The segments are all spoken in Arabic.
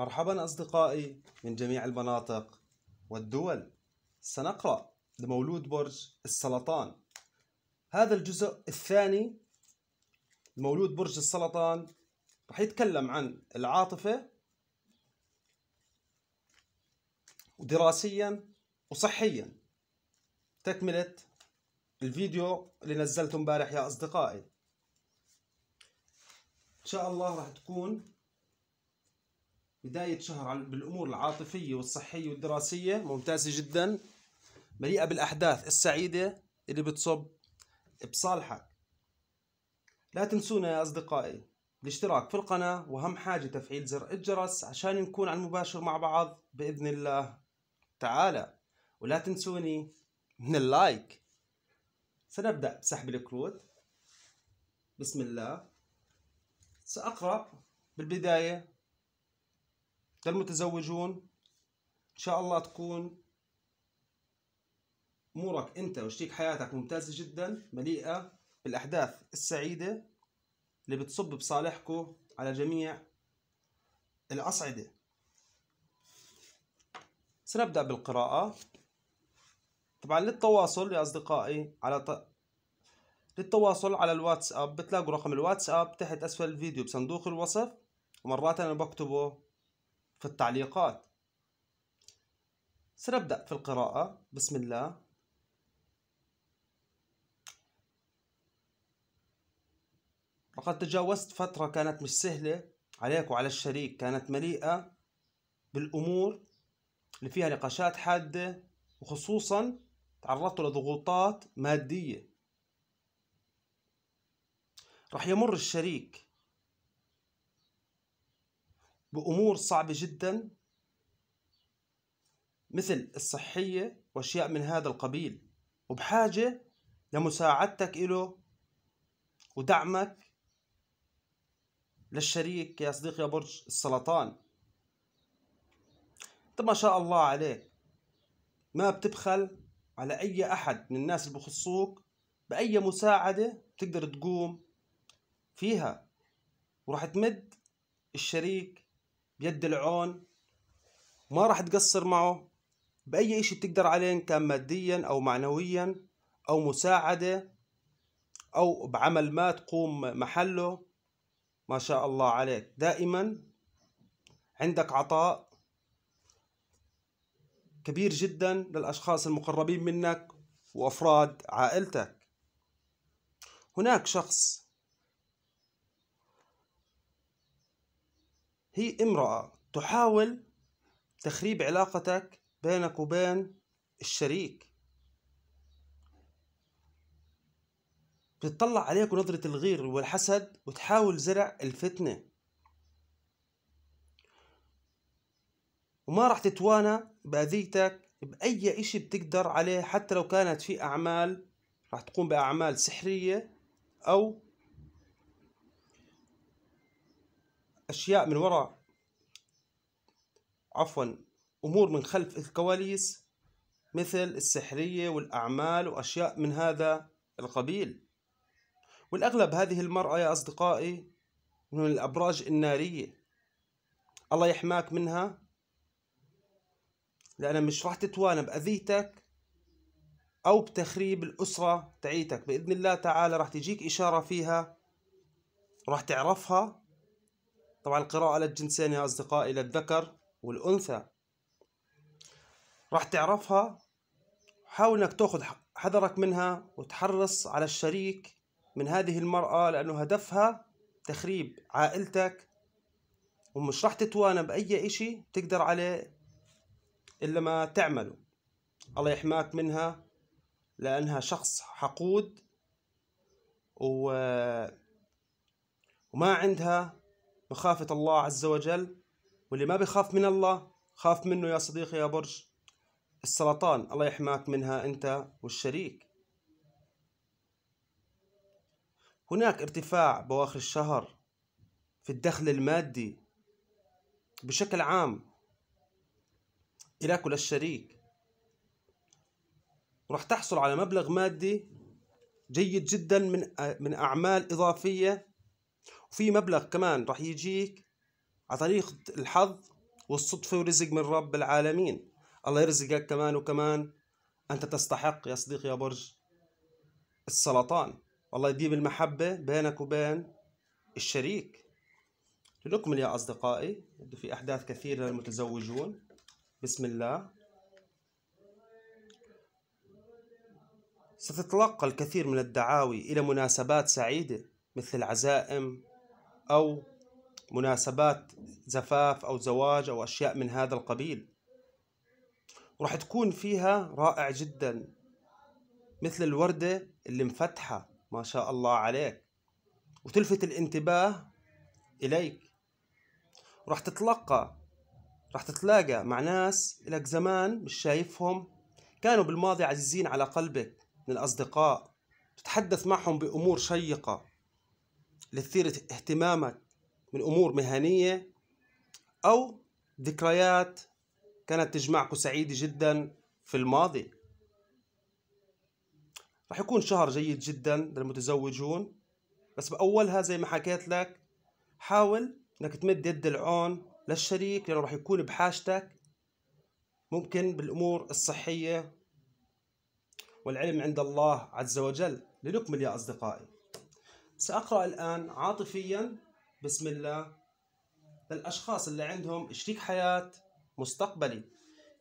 مرحبا أصدقائي من جميع المناطق والدول سنقرأ لمولود برج السرطان هذا الجزء الثاني مولود برج السرطان رح يتكلم عن العاطفة دراسيا وصحيا تكملة الفيديو اللي نزلته امبارح يا أصدقائي إن شاء الله رح تكون بداية شهر بالأمور العاطفية والصحية والدراسية ممتازة جدا مليئة بالأحداث السعيدة اللي بتصب بصالحك لا تنسونا يا أصدقائي الاشتراك في القناة وهم حاجة تفعيل زر الجرس عشان نكون على المباشر مع بعض بإذن الله تعالى ولا تنسوني من اللايك سنبدأ بسحب الكروت بسم الله سأقرأ بالبداية للمتزوجون ان شاء الله تكون امورك انت وشريك حياتك ممتازه جدا مليئه بالاحداث السعيده اللي بتصب بصالحكم على جميع الاصعده سنبدا بالقراءه طبعا للتواصل يا اصدقائي على ط... للتواصل على الواتساب بتلاقوا رقم الواتساب تحت اسفل الفيديو بصندوق الوصف ومرات انا بكتبه في التعليقات سنبدأ في القراءة بسم الله لقد تجاوزت فترة كانت مش سهلة عليك وعلى الشريك كانت مليئة بالأمور اللي فيها نقاشات حادة وخصوصا تعرضت لضغوطات مادية رح يمر الشريك بأمور صعبة جدا مثل الصحية وأشياء من هذا القبيل وبحاجة لمساعدتك له ودعمك للشريك يا صديقي يا برج السرطان أنت طيب ما شاء الله عليك ما بتبخل على أي أحد من الناس اللي بخصوك بأي مساعدة بتقدر تقوم فيها وراح تمد الشريك بيد العون ما راح تقصر معه بأي إشي بتقدر عليه كان ماديا أو معنويا أو مساعدة أو بعمل ما تقوم محله ما شاء الله عليك دائما عندك عطاء كبير جدا للأشخاص المقربين منك وأفراد عائلتك هناك شخص هي امرأة تحاول تخريب علاقتك بينك وبين الشريك بتطلع عليك نظرة الغير والحسد وتحاول زرع الفتنة وما راح تتوانى بأذيتك بأي إشي بتقدر عليه حتى لو كانت في أعمال راح تقوم بأعمال سحرية أو أشياء من وراء عفوا أمور من خلف الكواليس مثل السحرية والأعمال وأشياء من هذا القبيل والأغلب هذه المرأة يا أصدقائي من الأبراج النارية الله يحماك منها لأنها مش راح تتوانى بأذيتك أو بتخريب الأسرة تعيتك بإذن الله تعالى راح تجيك إشارة فيها راح تعرفها طبعا القراءة للجنسين يا أصدقائي للذكر والأنثى راح تعرفها حاول انك تاخذ حذرك منها وتحرص على الشريك من هذه المرأة لأنه هدفها تخريب عائلتك ومش راح تتوانى بأي إشي تقدر عليه إلا ما تعمله الله يحماك منها لأنها شخص حقود و... وما عندها مخافة الله عز وجل واللي ما بيخاف من الله خاف منه يا صديقي يا برج السرطان الله يحماك منها أنت والشريك هناك ارتفاع بواخر الشهر في الدخل المادي بشكل عام كل وللشريك ورح تحصل على مبلغ مادي جيد جدا من من أعمال إضافية وفي مبلغ كمان راح يجيك على طريق الحظ والصدفة ورزق من رب العالمين الله يرزقك كمان وكمان أنت تستحق يا صديقي يا برج السرطان الله يديم المحبة بينك وبين الشريك لنكمل يا أصدقائي في أحداث كثيرة للمتزوجون بسم الله ستتلقى الكثير من الدعاوي إلى مناسبات سعيدة مثل العزائم أو مناسبات زفاف أو زواج أو أشياء من هذا القبيل وراح تكون فيها رائع جدا مثل الوردة اللي مفتحة ما شاء الله عليك وتلفت الانتباه إليك وراح تتلقى راح تتلاقى مع ناس إلك زمان مش شايفهم كانوا بالماضي عزيزين على قلبك من الأصدقاء تتحدث معهم بأمور شيقة لتثير اهتمامك من أمور مهنية أو ذكريات كانت تجمعكم سعيدة جدا في الماضي رح يكون شهر جيد جدا للمتزوجون بس بأولها زي ما حكيت لك حاول انك تمد يد العون للشريك لانه رح يكون بحاجتك ممكن بالامور الصحيه والعلم عند الله عز وجل لنكمل يا اصدقائي سأقرأ الآن عاطفيا بسم الله للأشخاص اللي عندهم شريك حياة مستقبلي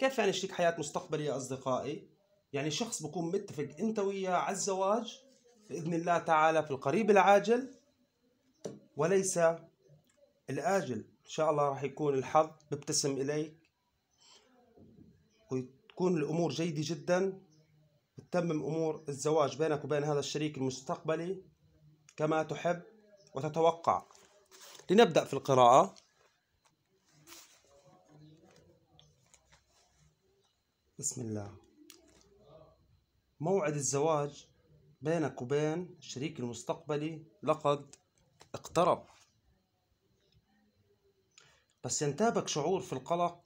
كيف يعني شريك حياة مستقبلي يا أصدقائي؟ يعني شخص بكون متفق أنت وياه على الزواج بإذن الله تعالى في القريب العاجل وليس الآجل إن شاء الله راح يكون الحظ بيبتسم إليك وتكون الأمور جيدة جدا تتمم أمور الزواج بينك وبين هذا الشريك المستقبلي كما تحب وتتوقع لنبدأ في القراءة بسم الله موعد الزواج بينك وبين الشريك المستقبلي لقد اقترب بس ينتابك شعور في القلق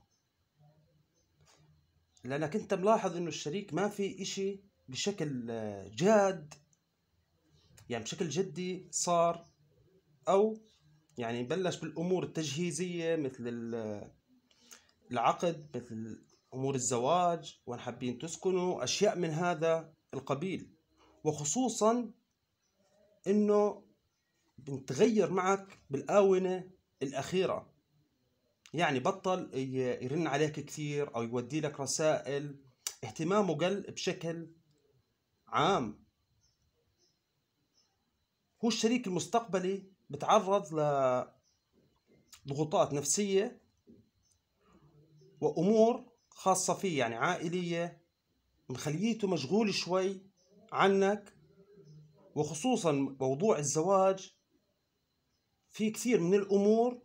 لأنك أنت ملاحظ أنه الشريك ما في إشي بشكل آه، جاد يعني بشكل جدي صار او يعني بلش بالامور التجهيزيه مثل العقد مثل امور الزواج وين حابين تسكنوا اشياء من هذا القبيل وخصوصا انه بنتغير معك بالاونه الاخيره يعني بطل يرن عليك كثير او يودي لك رسائل اهتمامه قل بشكل عام هو الشريك المستقبلي بتعرض لضغوطات نفسية وأمور خاصة فيه يعني عائلية مخليته مشغول شوي عنك وخصوصا موضوع الزواج في كثير من الأمور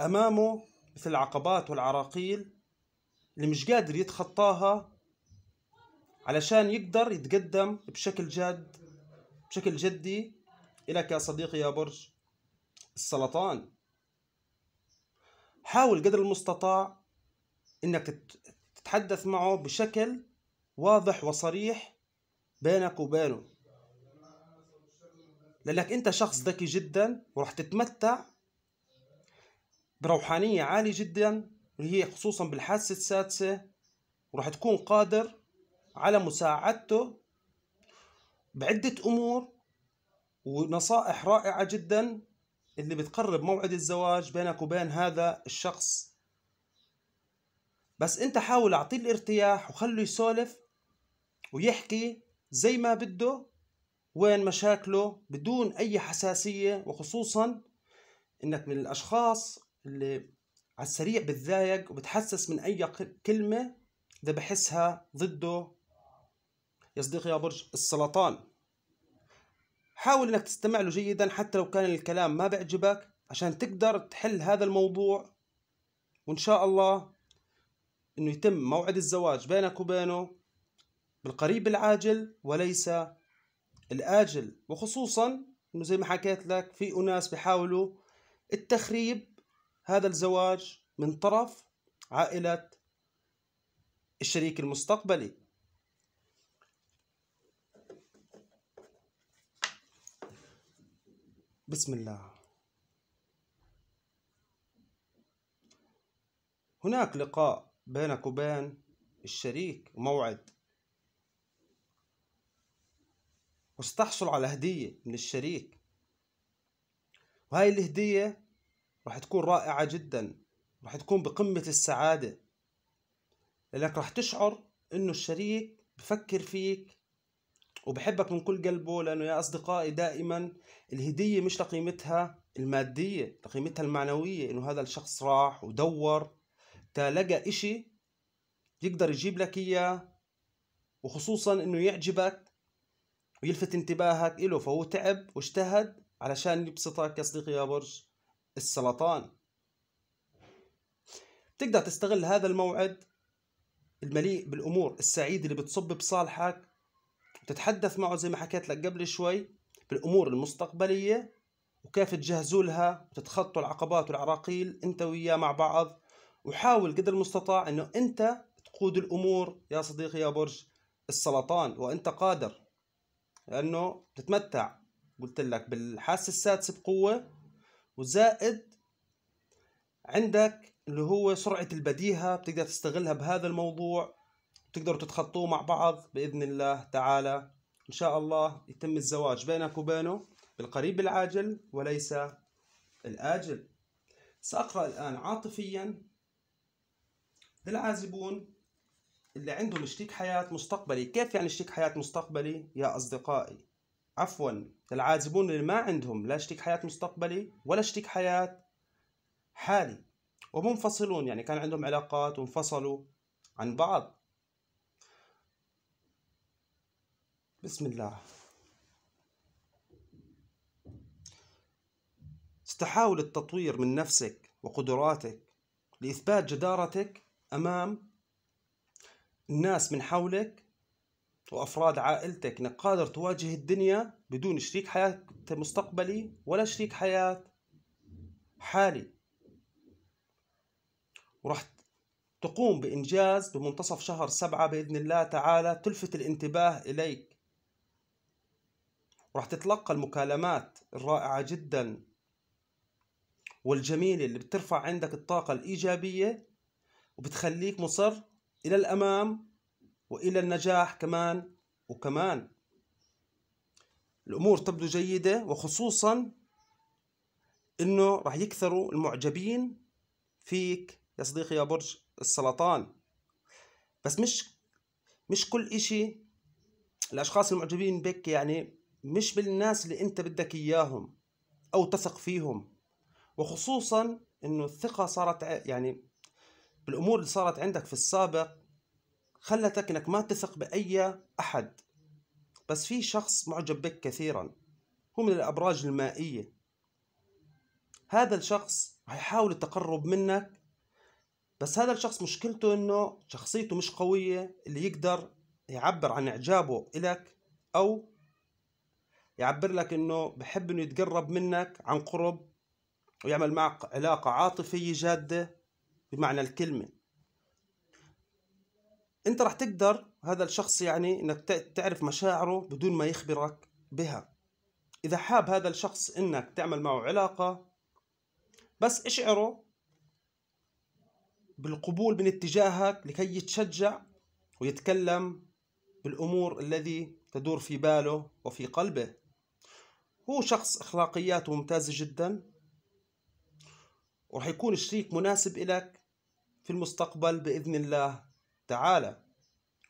أمامه مثل العقبات والعراقيل اللي مش قادر يتخطاها علشان يقدر يتقدم بشكل جاد بشكل جدي لك يا صديقي يا برج السرطان حاول قدر المستطاع انك تتحدث معه بشكل واضح وصريح بينك وبينه لانك انت شخص ذكي جدا وراح تتمتع بروحانية عالية جدا اللي هي خصوصا بالحاسة السادسة وراح تكون قادر على مساعدته بعدة أمور ونصائح رائعة جدا اللي بتقرب موعد الزواج بينك وبين هذا الشخص بس انت حاول اعطيه الارتياح وخله يسولف ويحكي زي ما بده وين مشاكله بدون اي حساسية وخصوصا انك من الاشخاص اللي على السريع بتضايق وبتحسس من اي كلمة اذا بحسها ضده يا صديقي يا برج السرطان حاول انك تستمع له جيدا حتى لو كان الكلام ما بيعجبك عشان تقدر تحل هذا الموضوع وان شاء الله انه يتم موعد الزواج بينك وبينه بالقريب العاجل وليس الاجل وخصوصا انه زي ما حكيت لك في اناس بحاولوا التخريب هذا الزواج من طرف عائله الشريك المستقبلي بسم الله هناك لقاء بينك وبين الشريك وموعد وستحصل على هدية من الشريك وهاي الهدية راح تكون رائعة جدا راح تكون بقمة السعادة لأنك راح تشعر إنه الشريك بفكر فيك وبحبك من كل قلبه لأنه يا أصدقائي دائما الهدية مش لقيمتها المادية لقيمتها المعنوية إنه هذا الشخص راح ودور تلقى إشي يقدر يجيب لك إياه وخصوصا إنه يعجبك ويلفت انتباهك إله فهو تعب واجتهد علشان يبسطك يا صديقي يا برج السرطان بتقدر تستغل هذا الموعد المليء بالأمور السعيدة اللي بتصب بصالحك تتحدث معه زي ما حكيت لك قبل شوي بالامور المستقبليه وكيف تجهزوا لها وتتخطوا العقبات والعراقيل انت وياه مع بعض وحاول قدر المستطاع انه انت تقود الامور يا صديقي يا برج السرطان وانت قادر لانه بتتمتع قلت لك بالحاسه السادسه بقوه وزائد عندك اللي هو سرعه البديهه بتقدر تستغلها بهذا الموضوع تقدروا تتخطوه مع بعض باذن الله تعالى ان شاء الله يتم الزواج بينك وبينه بالقريب العاجل وليس الاجل ساقرا الان عاطفيا للعازبون اللي عندهم شريك حياة مستقبلي كيف يعني شريك حياة مستقبلي يا أصدقائي عفوا للعازبون اللي ما عندهم لا شريك حياة مستقبلي ولا شريك حياة حالي ومنفصلون يعني كان عندهم علاقات وانفصلوا عن بعض بسم الله ستحاول التطوير من نفسك وقدراتك لإثبات جدارتك أمام الناس من حولك وأفراد عائلتك أنك قادر تواجه الدنيا بدون شريك حياة مستقبلي ولا شريك حياة حالي وراح تقوم بإنجاز بمنتصف شهر سبعة بإذن الله تعالى تلفت الانتباه إليك راح تتلقى المكالمات الرائعة جدا والجميلة اللي بترفع عندك الطاقة الإيجابية وبتخليك مصر إلى الأمام وإلى النجاح كمان وكمان الأمور تبدو جيدة وخصوصا إنه راح يكثروا المعجبين فيك يا صديقي يا برج السرطان بس مش مش كل إشي الأشخاص المعجبين بك يعني مش بالناس اللي انت بدك اياهم او تثق فيهم وخصوصا انه الثقه صارت يعني بالامور اللي صارت عندك في السابق خلتك انك ما تثق باي احد بس في شخص معجب بك كثيرا هو من الابراج المائيه هذا الشخص رح يحاول التقرب منك بس هذا الشخص مشكلته انه شخصيته مش قويه اللي يقدر يعبر عن اعجابه لك او يعبر لك انه بحب انه يتقرب منك عن قرب ويعمل معك علاقة عاطفية جادة بمعنى الكلمة انت رح تقدر هذا الشخص يعني انك تعرف مشاعره بدون ما يخبرك بها اذا حاب هذا الشخص انك تعمل معه علاقة بس اشعره بالقبول من اتجاهك لكي يتشجع ويتكلم بالامور الذي تدور في باله وفي قلبه هو شخص اخلاقياته ممتازه جدا وراح يكون شريك مناسب لك في المستقبل بإذن الله تعالى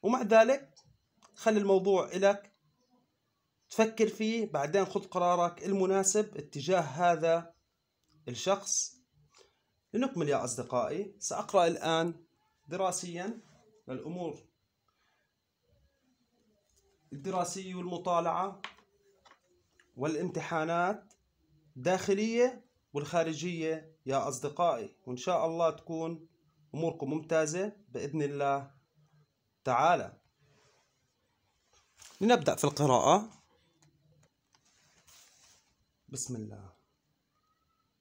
ومع ذلك خلي الموضوع لك تفكر فيه بعدين خذ قرارك المناسب اتجاه هذا الشخص لنكمل يا أصدقائي سأقرأ الآن دراسيا للأمور الدراسية والمطالعة والامتحانات الداخلية والخارجية يا أصدقائي وإن شاء الله تكون أموركم ممتازة بإذن الله تعالى لنبدأ في القراءة بسم الله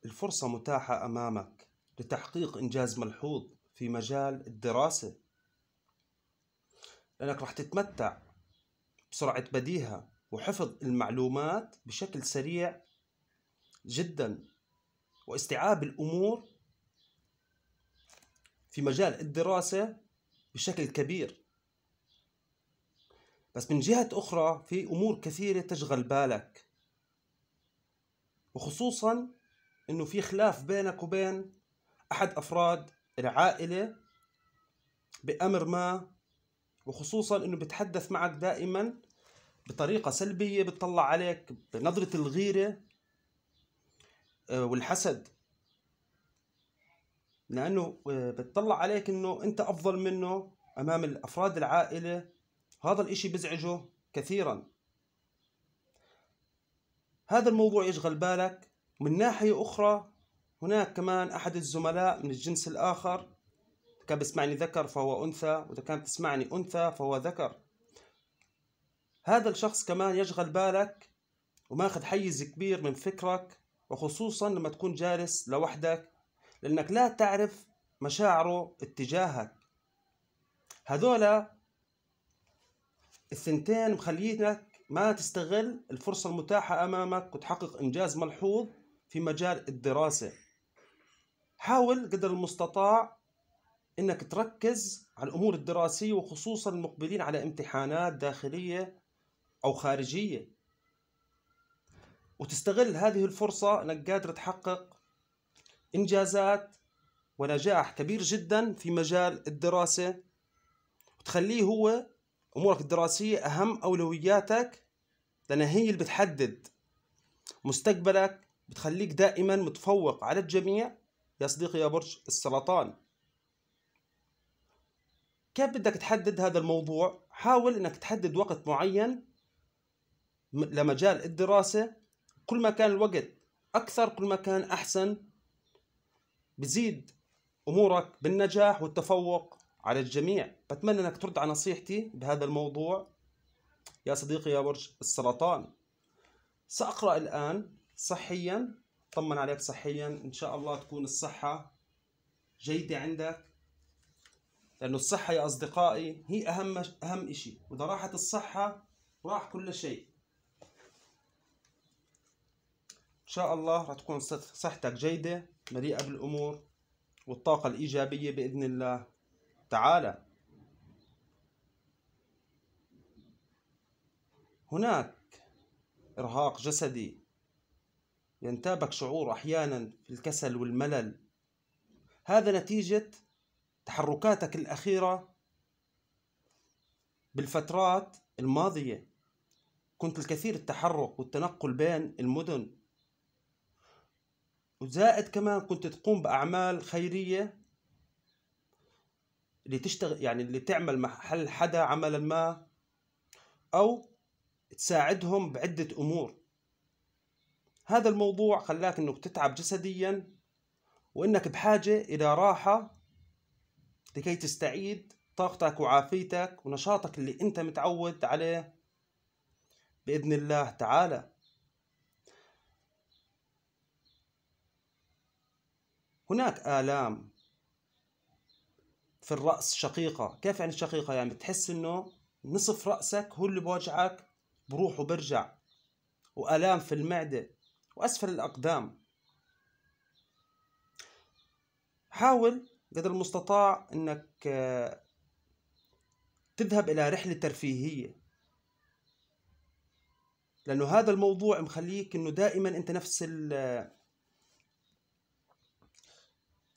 الفرصة متاحة أمامك لتحقيق إنجاز ملحوظ في مجال الدراسة لأنك رح تتمتع بسرعة بديهة وحفظ المعلومات بشكل سريع جدا واستيعاب الأمور في مجال الدراسة بشكل كبير بس من جهة أخرى في أمور كثيرة تشغل بالك وخصوصا أنه في خلاف بينك وبين أحد أفراد العائلة بأمر ما وخصوصا أنه بتحدث معك دائما بطريقه سلبيه بتطلع عليك بنظره الغيره آه، والحسد لانه آه، بتطلع عليك انه انت افضل منه امام افراد العائله هذا الاشي بزعجه كثيرا هذا الموضوع يشغل بالك من ناحية أخرى هناك كمان أحد الزملاء من الجنس الآخر كان بسمعني ذكر فهو أنثى وإذا كانت تسمعني أنثى فهو ذكر هذا الشخص كمان يشغل بالك وماخذ حيز كبير من فكرك وخصوصا لما تكون جالس لوحدك لأنك لا تعرف مشاعره اتجاهك هذولا الثنتين مخلينك ما تستغل الفرصة المتاحة أمامك وتحقق إنجاز ملحوظ في مجال الدراسة حاول قدر المستطاع أنك تركز على الأمور الدراسية وخصوصا المقبلين على امتحانات داخلية أو خارجية وتستغل هذه الفرصة أنك قادر تحقق إنجازات ونجاح كبير جدا في مجال الدراسة وتخليه هو أمورك الدراسية أهم أولوياتك لأنها هي اللي بتحدد مستقبلك بتخليك دائما متفوق على الجميع يا صديقي يا برج السرطان كيف بدك تحدد هذا الموضوع؟ حاول انك تحدد وقت معين لمجال الدراسة كل ما كان الوقت أكثر كل ما كان أحسن بزيد أمورك بالنجاح والتفوق على الجميع بتمنى أنك ترد على نصيحتي بهذا الموضوع يا صديقي يا برج السرطان سأقرأ الآن صحيا طمن عليك صحيا إن شاء الله تكون الصحة جيدة عندك لأنه الصحة يا أصدقائي هي أهم أهم شيء وإذا راحت الصحة راح كل شيء إن شاء الله رح تكون صحتك جيدة مليئة بالأمور والطاقة الإيجابية بإذن الله تعالى هناك إرهاق جسدي ينتابك شعور أحيانا في الكسل والملل هذا نتيجة تحركاتك الأخيرة بالفترات الماضية كنت الكثير التحرك والتنقل بين المدن وزائد كمان كنت تقوم باعمال خيريه اللي تشتغل يعني اللي تعمل محل حدا عملا ما او تساعدهم بعده امور هذا الموضوع خلاك انك تتعب جسديا وانك بحاجه الى راحه لكي تستعيد طاقتك وعافيتك ونشاطك اللي انت متعود عليه باذن الله تعالى هناك آلام في الرأس شقيقة كيف يعني شقيقة يعني بتحس إنه نصف رأسك هو اللي بوجعك بروح وبرجع وآلام في المعدة وأسفل الأقدام حاول قدر المستطاع إنك آه، تذهب إلى رحلة ترفيهية لأنه هذا الموضوع مخليك إنه دائما أنت نفس آه،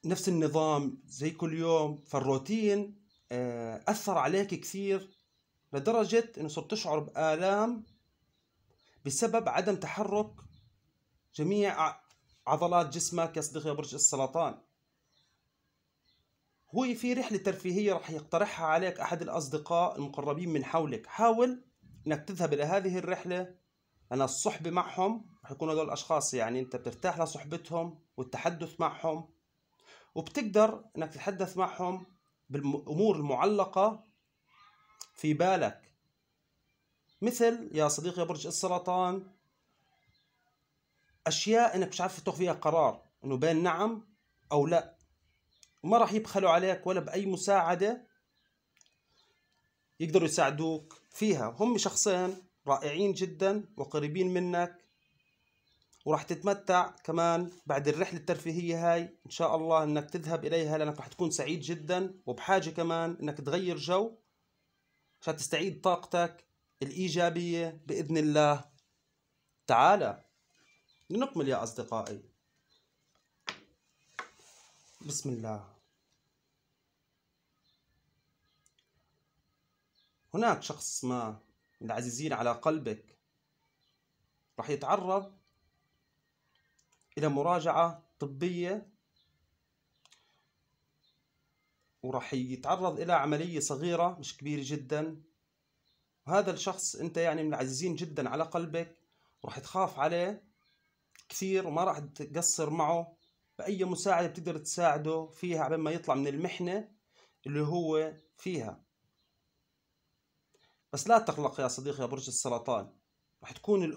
نفس النظام زي كل يوم فالروتين آه، أثر عليك كثير لدرجة إنه صرت تشعر بآلام بسبب عدم تحرك جميع عضلات جسمك يا صديقي برج السرطان هو في رحلة ترفيهية راح يقترحها عليك أحد الأصدقاء المقربين من حولك حاول إنك تذهب إلى هذه الرحلة لأن الصحبة معهم راح يكونوا هذول الأشخاص يعني أنت بترتاح لصحبتهم والتحدث معهم وبتقدر انك تتحدث معهم بالامور المعلقه في بالك مثل يا صديقي برج السرطان اشياء انك مش عارف تاخذ فيها قرار انه بين نعم او لا وما راح يبخلوا عليك ولا باي مساعده يقدروا يساعدوك فيها هم شخصين رائعين جدا وقريبين منك وراح تتمتع كمان بعد الرحلة الترفيهية هاي إن شاء الله إنك تذهب إليها لأنك راح تكون سعيد جدا وبحاجة كمان إنك تغير جو عشان تستعيد طاقتك الإيجابية بإذن الله تعالى لنكمل يا أصدقائي بسم الله هناك شخص ما العزيزين على قلبك راح يتعرض إلى مراجعة طبية وراح يتعرض إلى عملية صغيرة مش كبيرة جدا وهذا الشخص أنت يعني من العزيزين جدا على قلبك وراح تخاف عليه كثير وما راح تقصر معه بأي مساعدة بتقدر تساعده فيها عبين ما يطلع من المحنة اللي هو فيها بس لا تقلق يا صديقي يا برج السرطان رح تكون